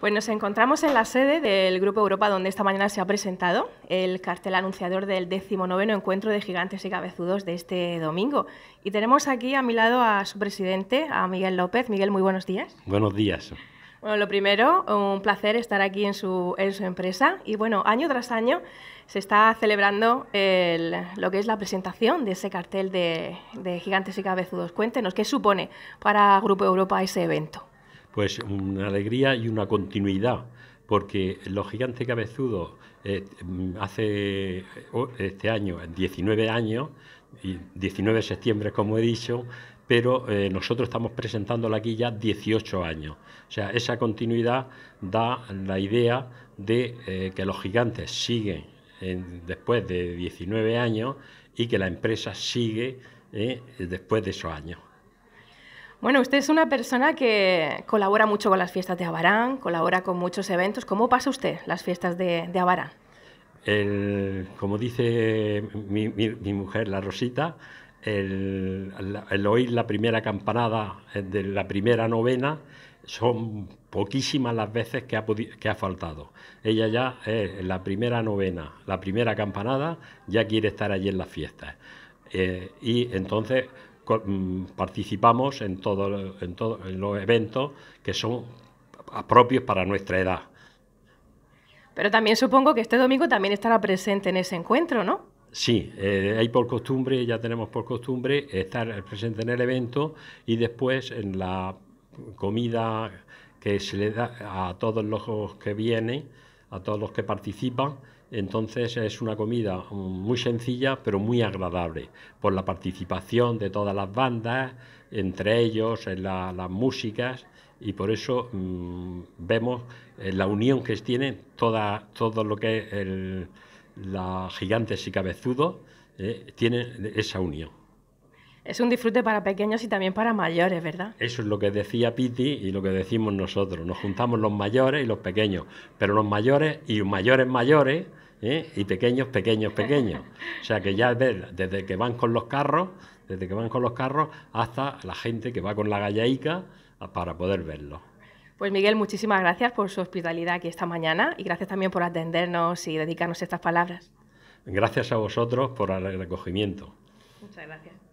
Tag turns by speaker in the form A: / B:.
A: Pues nos encontramos en la sede del Grupo Europa, donde esta mañana se ha presentado el cartel anunciador del 19 encuentro de gigantes y cabezudos de este domingo. Y tenemos aquí a mi lado a su presidente, a Miguel López. Miguel, muy buenos días.
B: Buenos días.
A: Bueno, lo primero, un placer estar aquí en su, empresa. Y bueno, año tras año se está celebrando lo que es la presentación de ese cartel de gigantes y cabezudos. Cuéntenos, ¿qué supone para Grupo Europa ese evento?
B: pues una alegría y una continuidad, porque los gigantes cabezudos eh, hace este año 19 años, 19 de septiembre como he dicho, pero eh, nosotros estamos presentándola aquí ya 18 años. O sea, esa continuidad da la idea de eh, que los gigantes siguen después de 19 años y que la empresa sigue después de esos años.
A: Bueno, usted es una persona que colabora mucho con las fiestas de Abarán, colabora con muchos eventos. ¿Cómo pasa usted las fiestas de, Abarán?
B: como dice mi, mujer, la Rosita, el, oír la primera campanada eh, de la primera novena son poquísimas las veces que ha, faltado. Ella ya en la primera novena, la primera campanada, ya quiere estar allí en las fiestas. Eh, y entonces Mm, participamos en todo, en todo los eventos que son propios para nuestra edad.
A: Pero también supongo que este domingo también estará presente en ese encuentro, ¿no?
B: Sí, eh, hay por costumbre, ya tenemos por costumbre estar presente en el evento y después en la comida que se le da a todos los que vienen, a todos los que participan, entonces es una comida mm, muy sencilla pero muy agradable por la participación de todas las bandas, entre ellos en eh, las músicas y por eso mm, vemos eh, la unión que tiene toda, todo lo que es el, la gigantes y cabezudos, eh, tiene esa unión.
A: Es un disfrute para pequeños y también para mayores, ¿verdad?
B: Eso es lo que decía Piti y lo que decimos nosotros. Nos juntamos los mayores y los pequeños, pero los mayores y mayores mayores ¿eh? y pequeños, pequeños, pequeños. O sea que ya desde que van con los carros, desde que van con los carros hasta la gente que va con la gallaica para poder verlo
A: Pues Miguel, muchísimas gracias por su hospitalidad aquí esta mañana y gracias también por atendernos y dedicarnos estas palabras.
B: Gracias a vosotros por el acogimiento.
A: Muchas gracias.